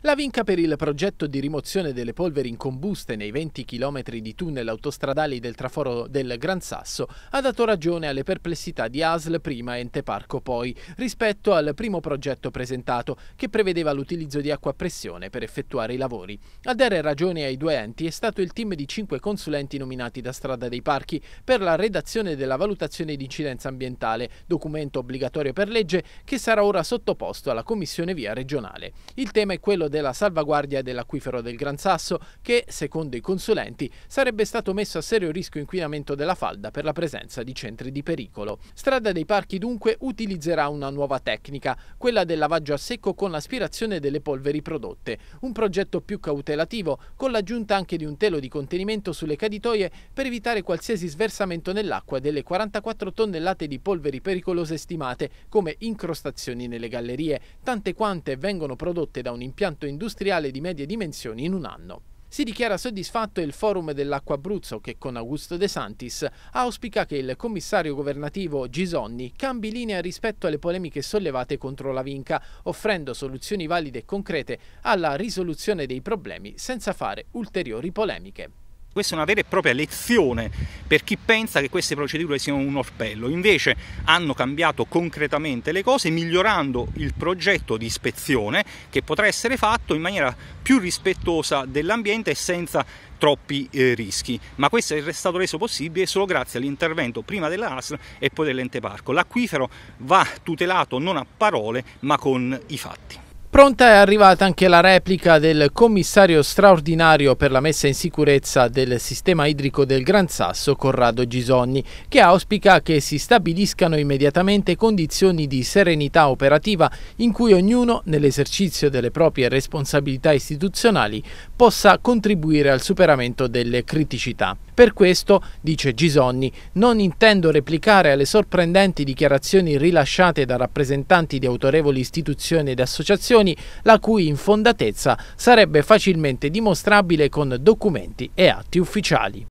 La vinca per il progetto di rimozione delle polveri incombuste nei 20 km di tunnel autostradali del traforo del Gran Sasso ha dato ragione alle perplessità di ASL prima e Ente Parco poi rispetto al primo progetto presentato che prevedeva l'utilizzo di acqua a pressione per effettuare i lavori. A dare ragione ai due enti è stato il team di cinque consulenti nominati da Strada dei Parchi per la redazione della valutazione di incidenza ambientale, documento obbligatorio per legge che sarà ora sottoposto alla Commissione Via regionale. Il tema è quello quello della salvaguardia dell'acquifero del Gran Sasso che, secondo i consulenti, sarebbe stato messo a serio rischio inquinamento della falda per la presenza di centri di pericolo. Strada dei Parchi dunque utilizzerà una nuova tecnica, quella del lavaggio a secco con l'aspirazione delle polveri prodotte, un progetto più cautelativo con l'aggiunta anche di un telo di contenimento sulle caditoie per evitare qualsiasi sversamento nell'acqua delle 44 tonnellate di polveri pericolose stimate come incrostazioni nelle gallerie, tante quante vengono prodotte da un impianto impianto industriale di medie dimensioni in un anno. Si dichiara soddisfatto il forum dell'Acqua Abruzzo che con Augusto De Santis auspica che il commissario governativo Gisonni cambi linea rispetto alle polemiche sollevate contro la Vinca, offrendo soluzioni valide e concrete alla risoluzione dei problemi senza fare ulteriori polemiche. Questa è una vera e propria lezione per chi pensa che queste procedure siano un orpello. Invece hanno cambiato concretamente le cose, migliorando il progetto di ispezione che potrà essere fatto in maniera più rispettosa dell'ambiente e senza troppi eh, rischi, ma questo è stato reso possibile solo grazie all'intervento prima della ASL e poi dell'ente parco. L'acquifero va tutelato non a parole ma con i fatti. Pronta è arrivata anche la replica del commissario straordinario per la messa in sicurezza del sistema idrico del Gran Sasso, Corrado Gisonni, che auspica che si stabiliscano immediatamente condizioni di serenità operativa in cui ognuno, nell'esercizio delle proprie responsabilità istituzionali, possa contribuire al superamento delle criticità. Per questo, dice Gisonni, non intendo replicare alle sorprendenti dichiarazioni rilasciate da rappresentanti di autorevoli istituzioni ed associazioni Meloni, la cui infondatezza sarebbe facilmente dimostrabile con documenti e atti ufficiali.